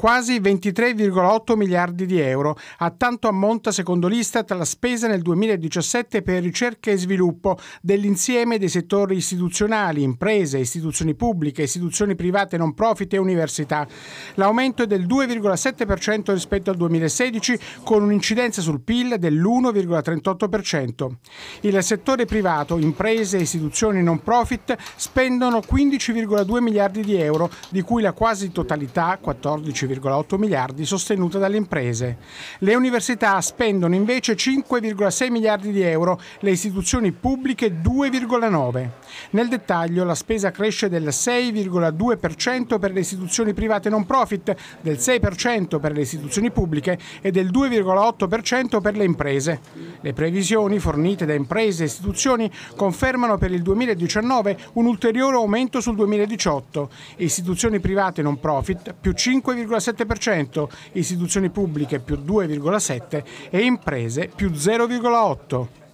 quasi 23,8 miliardi di euro. A tanto ammonta, secondo l'Istat, la spesa nel 2017 per ricerca e sviluppo dell'insieme dei settori istituzionali, imprese, istituzioni pubbliche, istituzioni private non profit e università. L'aumento è del 2,7% rispetto al 2016, con un'incidenza sul PIL dell'1,38%. Il settore privato, imprese e istituzioni non profit spendono 15,2 miliardi di euro, di cui la quasi totalità, 14 11,8 miliardi sostenuta dalle imprese. Le università spendono invece 5,6 miliardi di euro, le istituzioni pubbliche 2,9. Nel dettaglio la spesa cresce del 6,2% per le istituzioni private non profit, del 6% per le istituzioni pubbliche e del 2,8% per le imprese. Le previsioni fornite da imprese e istituzioni confermano per il 2019 un ulteriore aumento sul 2018. Istituzioni private non profit più 5,6%. 2,7%, istituzioni pubbliche più 2,7% e imprese più 0,8%.